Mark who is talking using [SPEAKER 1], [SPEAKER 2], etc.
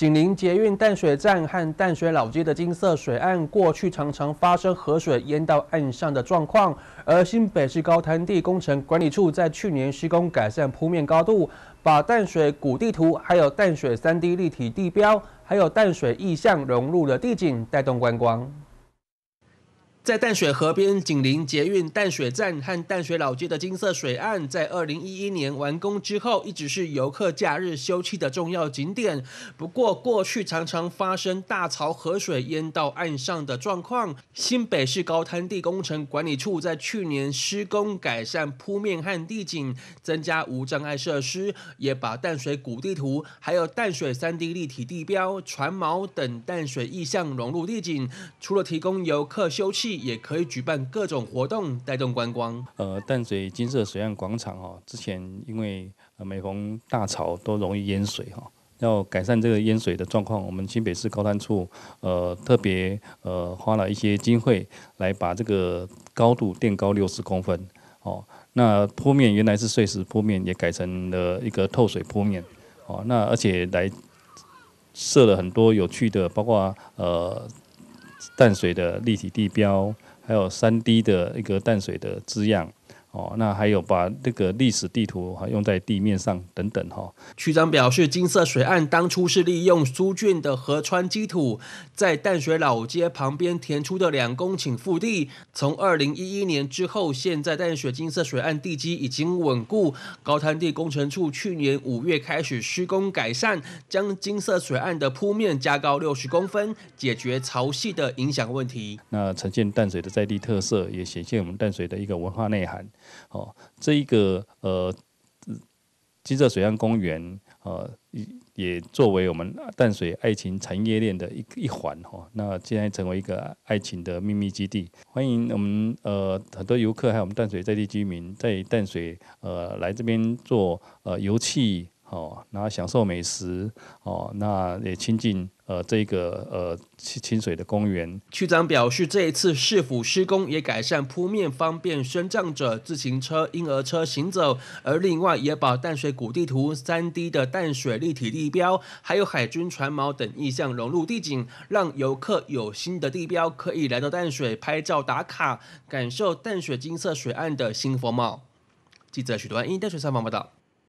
[SPEAKER 1] 紧邻捷运淡水站和淡水老街的金色水岸，过去常常发生河水淹到岸上的状况。而新北市高滩地工程管理处在去年施工改善铺面高度，把淡水古地图、还有淡水三 D 立体地标、还有淡水意象融入了地景，带动观光。在淡水河边，紧邻捷运淡水站和淡水老街的金色水岸，在二零一一年完工之后，一直是游客假日休憩的重要景点。不过，过去常常发生大潮河水淹到岸上的状况。新北市高滩地工程管理处在去年施工改善铺面和地景，增加无障碍设施，也把淡水古地图还有淡水三 D 立体地标、船锚等淡水意象融入地景，除了提供游客休憩。也可以举办各种活动，带动观光。
[SPEAKER 2] 呃，淡水金色水岸广场哈，之前因为每逢大潮都容易淹水哈，要改善这个淹水的状况，我们新北市高滩处呃特别呃花了一些经费来把这个高度垫高六十公分哦。那坡面原来是碎石坡面，也改成了一个透水坡面哦。那而且来设了很多有趣的，包括呃。淡水的立体地标，还有三 d 的一个淡水的字样。哦，那还有把
[SPEAKER 1] 那个历史地图哈用在地面上等等哈。区长表示，金色水岸当初是利用苏俊的河川基土，在淡水老街旁边填出的两公顷腹地。从二零一一年之后，现在淡水金色水岸地基已经稳固。高滩地工程处去年五月开始施工改善，将金色水岸的铺面加高六十公分，解决潮汐的影响问题。
[SPEAKER 2] 那呈现淡水的在地特色，也显现我们淡水的一个文化内涵。哦，这一个呃，金色水岸公园呃也作为我们淡水爱情产业链的一一环哦，那现在成为一个爱情的秘密基地，欢迎我们呃很多游客还有我们淡水在地居民在淡水呃来这边做呃游憩哦，然后享受美食哦，那也亲近。呃，这个呃，清清水的公园，
[SPEAKER 1] 区长表示，这一次市府施工也改善铺面，方便身障者、自行车、婴儿车行走，而另外也把淡水谷地图、三 D 的淡水立体地标，还有海军船锚等意象融入地景，让游客有新的地标可以来到淡水拍照打卡，感受淡水金色水岸的新风貌。记者许德安，因淡水采访报道。